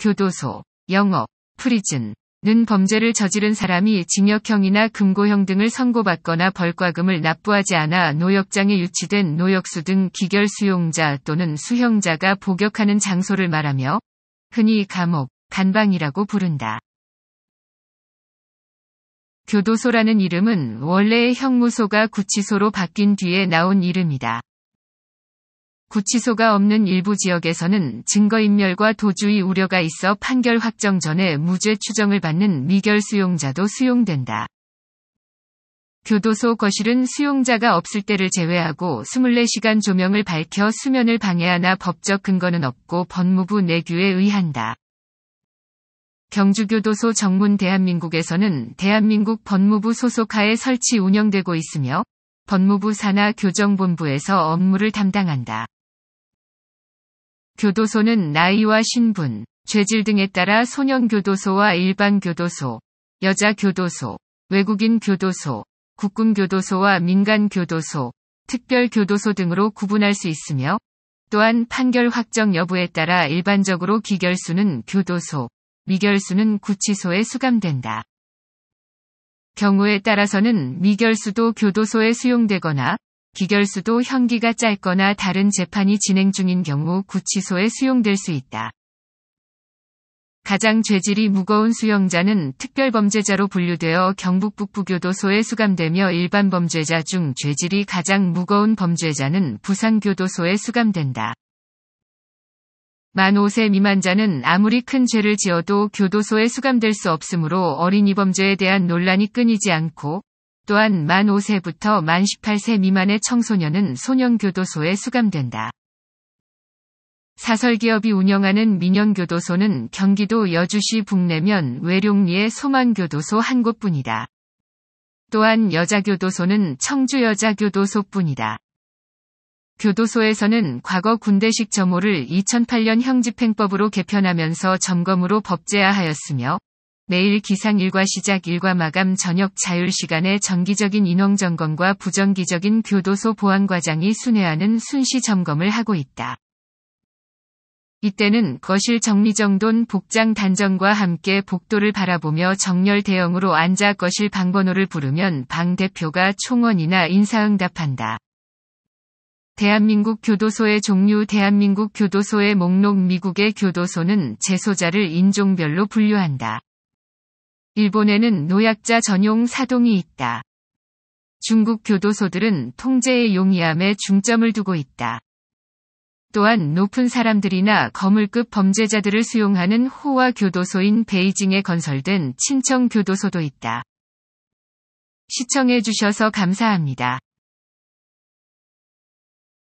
교도소, 영업, 프리즌, 는 범죄를 저지른 사람이 징역형이나 금고형 등을 선고받거나 벌과금을 납부하지 않아 노역장에 유치된 노역수 등 기결 수용자 또는 수형자가 복역하는 장소를 말하며 흔히 감옥, 간방이라고 부른다. 교도소라는 이름은 원래의 형무소가 구치소로 바뀐 뒤에 나온 이름이다. 구치소가 없는 일부 지역에서는 증거인멸과 도주의 우려가 있어 판결 확정 전에 무죄 추정을 받는 미결 수용자도 수용된다. 교도소 거실은 수용자가 없을 때를 제외하고 24시간 조명을 밝혀 수면을 방해하나 법적 근거는 없고 법무부 내규에 의한다. 경주교도소 정문 대한민국에서는 대한민국 법무부 소속하에 설치 운영되고 있으며 법무부 산하 교정본부에서 업무를 담당한다. 교도소는 나이와 신분, 죄질 등에 따라 소년교도소와 일반교도소, 여자교도소, 외국인교도소, 국군교도소와 민간교도소, 특별교도소 등으로 구분할 수 있으며 또한 판결 확정 여부에 따라 일반적으로 기결수는 교도소, 미결수는 구치소에 수감된다. 경우에 따라서는 미결수도 교도소에 수용되거나 기결수도 형기가 짧거나 다른 재판이 진행 중인 경우 구치소에 수용될 수 있다. 가장 죄질이 무거운 수용자는 특별범죄자로 분류되어 경북 북부교도소에 수감되며 일반 범죄자 중 죄질이 가장 무거운 범죄자는 부산교도소에 수감된다. 만 5세 미만자는 아무리 큰 죄를 지어도 교도소에 수감될 수 없으므로 어린이 범죄에 대한 논란이 끊이지 않고 또한 만 5세부터 만 18세 미만의 청소년은 소년교도소에 수감된다. 사설기업이 운영하는 민영교도소는 경기도 여주시 북내면 외룡리의 소만교도소 한 곳뿐이다. 또한 여자교도소는 청주여자교도소뿐이다. 교도소에서는 과거 군대식 점호를 2008년 형집행법으로 개편하면서 점검으로 법제화하였으며 매일 기상일과 시작일과 마감 저녁 자율 시간에 정기적인 인원 점검과 부정기적인 교도소 보안과장이 순회하는 순시 점검을 하고 있다. 이때는 거실 정리 정돈 복장 단정과 함께 복도를 바라보며 정렬 대형으로 앉아 거실 방번호를 부르면 방 대표가 총원이나 인사응답한다. 대한민국 교도소의 종류 대한민국 교도소의 목록 미국의 교도소는 재소자를 인종별로 분류한다. 일본에는 노약자 전용 사동이 있다. 중국 교도소들은 통제의 용이함에 중점을 두고 있다. 또한 높은 사람들이나 거물급 범죄자들을 수용하는 호화 교도소인 베이징에 건설된 친청 교도소도 있다. 시청해주셔서 감사합니다.